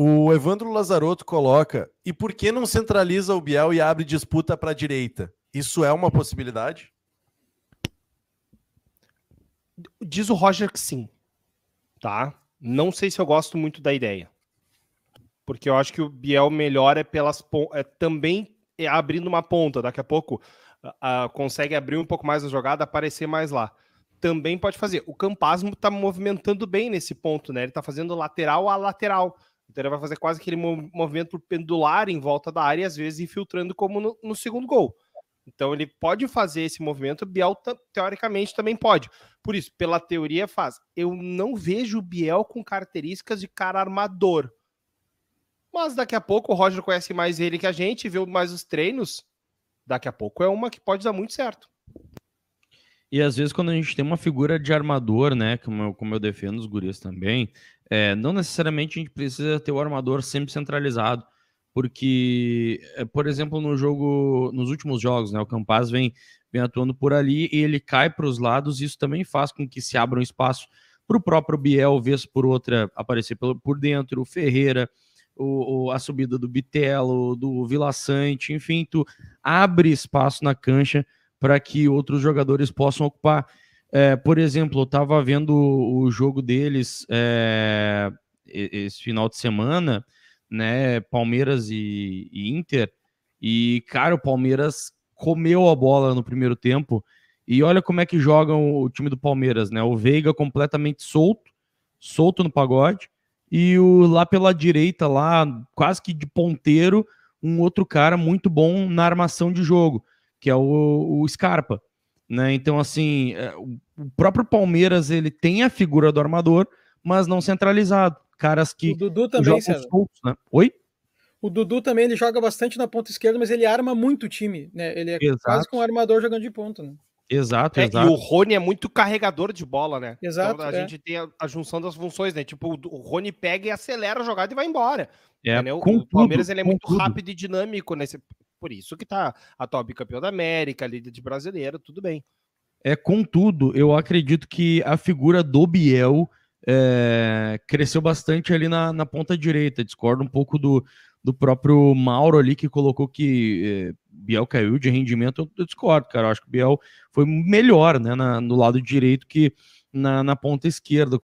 O Evandro Lazarotto coloca: e por que não centraliza o Biel e abre disputa para a direita? Isso é uma possibilidade? Diz o Roger que sim, tá? Não sei se eu gosto muito da ideia, porque eu acho que o Biel melhor é pelas é também é abrindo uma ponta. Daqui a pouco uh, consegue abrir um pouco mais a jogada, aparecer mais lá também pode fazer. O Campasmo tá movimentando bem nesse ponto, né? Ele tá fazendo lateral a lateral. Então ele vai fazer quase aquele movimento pendular em volta da área, às vezes infiltrando como no, no segundo gol. Então ele pode fazer esse movimento, o Biel teoricamente também pode. Por isso, pela teoria faz. Eu não vejo o Biel com características de cara armador. Mas daqui a pouco o Roger conhece mais ele que a gente, viu mais os treinos. Daqui a pouco é uma que pode dar muito certo. E às vezes, quando a gente tem uma figura de armador, né? Como eu, como eu defendo os guris também, é, não necessariamente a gente precisa ter o armador sempre centralizado. Porque, é, por exemplo, no jogo, nos últimos jogos, né? O Campaz vem, vem atuando por ali e ele cai para os lados, isso também faz com que se abra um espaço para o próprio Biel, vez por outra, aparecer por dentro, o Ferreira, o, o, a subida do Bitelo, do Vila Sante, enfim, tu abre espaço na cancha para que outros jogadores possam ocupar. É, por exemplo, eu estava vendo o jogo deles é, esse final de semana, né? Palmeiras e, e, Inter. E, cara, o Palmeiras comeu a bola no primeiro tempo. E olha como é que jogam o time do Palmeiras, né? O Veiga completamente solto, solto no pagode. E o lá pela direita, lá, quase que de ponteiro, um outro cara muito bom na armação de jogo que é o, o Scarpa. Né? Então, assim, é, o próprio Palmeiras ele tem a figura do armador, mas não centralizado. Caras que. O Dudu também, jogam soltos, né? Oi? O Dudu também ele joga bastante na ponta esquerda, mas ele arma muito o time, né? Ele é exato. quase com um armador jogando de ponta, né? Exato, é, exato. E o Rony é muito carregador de bola, né? Exato. Então, a é. gente tem a, a, junção das funções, né? Tipo, o, o Rony pega e acelera a jogada e vai embora. É, o Palmeiras tudo, ele é muito tudo. rápido e dinâmico nesse, por isso que tá a top campeão da América, líder de brasileiro, tudo bem. É, contudo, eu acredito que a figura do Biel é, cresceu bastante ali na, na, ponta direita. Discordo um pouco do, do próprio Mauro ali, que colocou que é, Biel caiu de rendimento. Eu, discordo, cara. Eu acho que o Biel foi melhor né, na, no lado direito que na, na ponta esquerda.